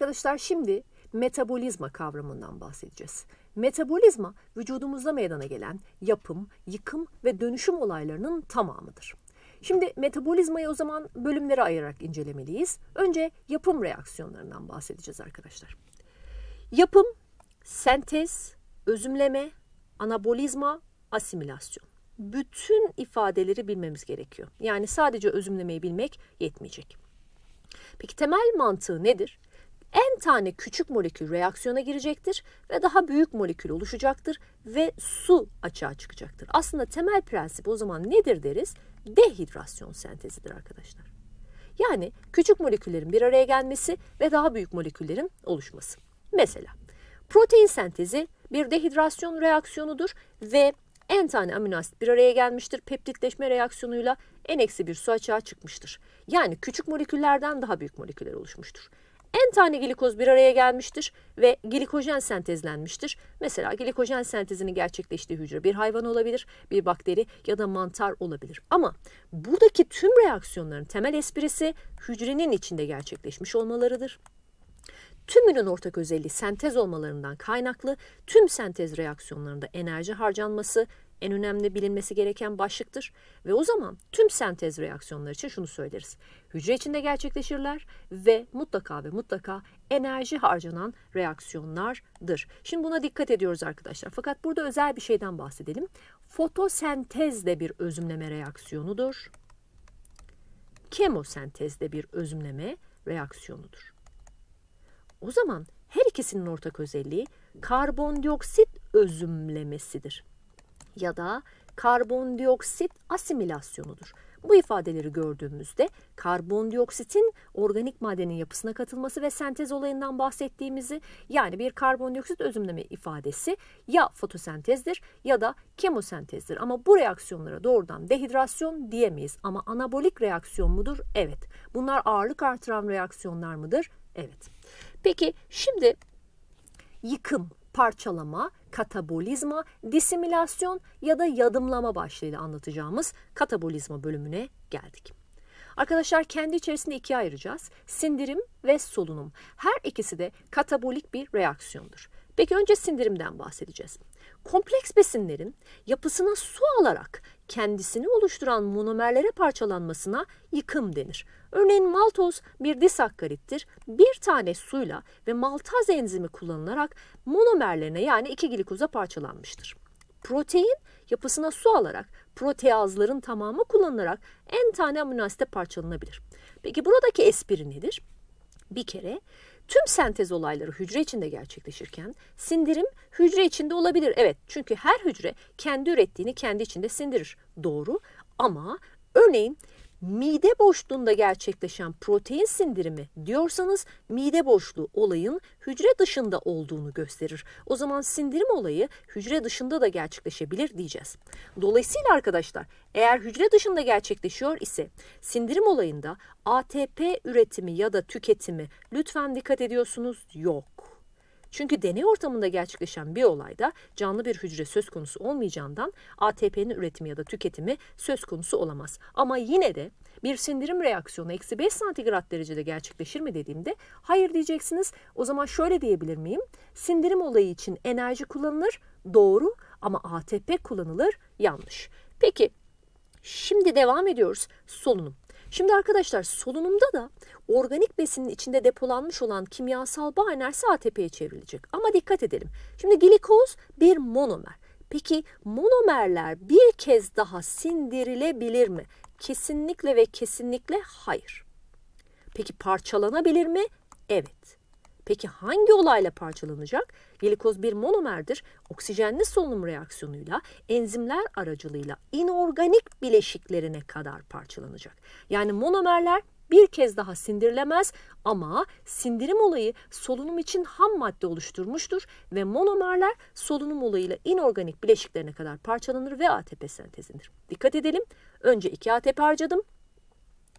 Arkadaşlar şimdi metabolizma kavramından bahsedeceğiz. Metabolizma vücudumuzda meydana gelen yapım, yıkım ve dönüşüm olaylarının tamamıdır. Şimdi metabolizmayı o zaman bölümlere ayırarak incelemeliyiz. Önce yapım reaksiyonlarından bahsedeceğiz arkadaşlar. Yapım, sentez, özümleme, anabolizma, asimilasyon. Bütün ifadeleri bilmemiz gerekiyor. Yani sadece özümlemeyi bilmek yetmeyecek. Peki temel mantığı nedir? en tane küçük molekül reaksiyona girecektir ve daha büyük molekül oluşacaktır ve su açığa çıkacaktır. Aslında temel prensip o zaman nedir deriz? Dehidrasyon sentezidir arkadaşlar. Yani küçük moleküllerin bir araya gelmesi ve daha büyük moleküllerin oluşması. Mesela protein sentezi bir dehidrasyon reaksiyonudur ve en tane amino asit bir araya gelmiştir. Peptitleşme reaksiyonuyla en eksi bir su açığa çıkmıştır. Yani küçük moleküllerden daha büyük moleküller oluşmuştur en tane glikoz bir araya gelmiştir ve glikojen sentezlenmiştir. Mesela glikojen sentezinin gerçekleştiği hücre bir hayvan olabilir, bir bakteri ya da mantar olabilir. Ama buradaki tüm reaksiyonların temel esprisi hücrenin içinde gerçekleşmiş olmalarıdır. Tümünün ortak özelliği sentez olmalarından kaynaklı tüm sentez reaksiyonlarında enerji harcanması en önemli bilinmesi gereken başlıktır ve o zaman tüm sentez reaksiyonları için şunu söyleriz. Hücre içinde gerçekleşirler ve mutlaka ve mutlaka enerji harcanan reaksiyonlardır. Şimdi buna dikkat ediyoruz arkadaşlar. Fakat burada özel bir şeyden bahsedelim. Fotosentez de bir özümleme reaksiyonudur. Kemosentez de bir özümleme reaksiyonudur. O zaman her ikisinin ortak özelliği karbondioksit özümlemesidir ya da karbondioksit asimilasyonudur. Bu ifadeleri gördüğümüzde karbondioksitin organik maddenin yapısına katılması ve sentez olayından bahsettiğimizi yani bir karbondioksit özümleme ifadesi ya fotosentezdir ya da kemosentezdir. Ama bu reaksiyonlara doğrudan dehidrasyon diyemeyiz ama anabolik reaksiyon mudur? Evet. Bunlar ağırlık artıran reaksiyonlar mıdır? Evet. Peki şimdi yıkım, parçalama katabolizma, disimilasyon ya da yadımlama başlığıyla anlatacağımız katabolizma bölümüne geldik. Arkadaşlar kendi içerisinde ikiye ayıracağız. Sindirim ve solunum. Her ikisi de katabolik bir reaksiyondur. Peki önce sindirimden bahsedeceğiz. Kompleks besinlerin yapısına su alarak kendisini oluşturan monomerlere parçalanmasına yıkım denir. Örneğin maltoz bir disakkarittir. Bir tane suyla ve maltaz enzimi kullanılarak monomerlerine yani iki glikoza parçalanmıştır. Protein yapısına su alarak proteazların tamamı kullanılarak en tane amino asite parçalanabilir. Peki buradaki espri nedir? Bir kere Tüm sentez olayları hücre içinde gerçekleşirken sindirim hücre içinde olabilir. Evet çünkü her hücre kendi ürettiğini kendi içinde sindirir. Doğru ama örneğin mide boşluğunda gerçekleşen protein sindirimi diyorsanız mide boşluğu olayın hücre dışında olduğunu gösterir. O zaman sindirim olayı hücre dışında da gerçekleşebilir diyeceğiz. Dolayısıyla arkadaşlar eğer hücre dışında gerçekleşiyor ise sindirim olayında ATP üretimi ya da tüketimi lütfen dikkat ediyorsunuz yok. Çünkü deney ortamında gerçekleşen bir olayda canlı bir hücre söz konusu olmayacağından ATP'nin üretimi ya da tüketimi söz konusu olamaz. Ama yine de bir sindirim reaksiyonu eksi 5 santigrat derecede gerçekleşir mi dediğimde hayır diyeceksiniz. O zaman şöyle diyebilir miyim? Sindirim olayı için enerji kullanılır doğru ama ATP kullanılır yanlış. Peki Şimdi devam ediyoruz. Solunum. Şimdi arkadaşlar solunumda da organik besinin içinde depolanmış olan kimyasal bağ enerjisi ATP'ye çevrilecek. Ama dikkat edelim. Şimdi glikoz bir monomer. Peki monomerler bir kez daha sindirilebilir mi? Kesinlikle ve kesinlikle hayır. Peki parçalanabilir mi? Evet. Peki hangi olayla parçalanacak? Gelikoz bir monomerdir. Oksijenli solunum reaksiyonuyla, enzimler aracılığıyla inorganik bileşiklerine kadar parçalanacak. Yani monomerler bir kez daha sindirilemez ama sindirim olayı solunum için ham madde oluşturmuştur ve monomerler solunum olayıyla inorganik bileşiklerine kadar parçalanır ve ATP sentezindir. Dikkat edelim. Önce iki ATP harcadım,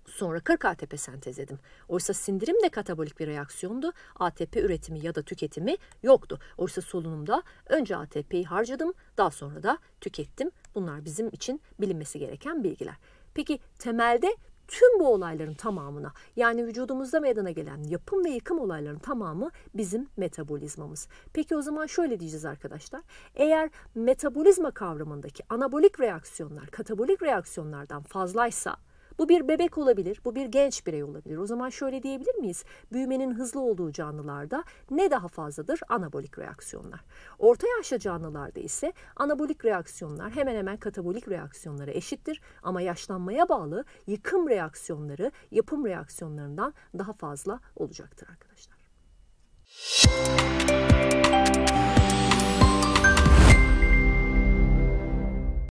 Sonra 40 ATP sentezledim. Oysa sindirim de katabolik bir reaksiyondu. ATP üretimi ya da tüketimi yoktu. Oysa solunumda önce ATP'yi harcadım, daha sonra da tükettim. Bunlar bizim için bilinmesi gereken bilgiler. Peki temelde tüm bu olayların tamamına yani vücudumuzda meydana gelen yapım ve yıkım olayların tamamı bizim metabolizmamız. Peki o zaman şöyle diyeceğiz arkadaşlar. Eğer metabolizma kavramındaki anabolik reaksiyonlar katabolik reaksiyonlardan fazlaysa bu bir bebek olabilir, bu bir genç birey olabilir. O zaman şöyle diyebilir miyiz? Büyümenin hızlı olduğu canlılarda ne daha fazladır? Anabolik reaksiyonlar. Orta yaşlı canlılarda ise anabolik reaksiyonlar hemen hemen katabolik reaksiyonlara eşittir ama yaşlanmaya bağlı yıkım reaksiyonları yapım reaksiyonlarından daha fazla olacaktır arkadaşlar. Müzik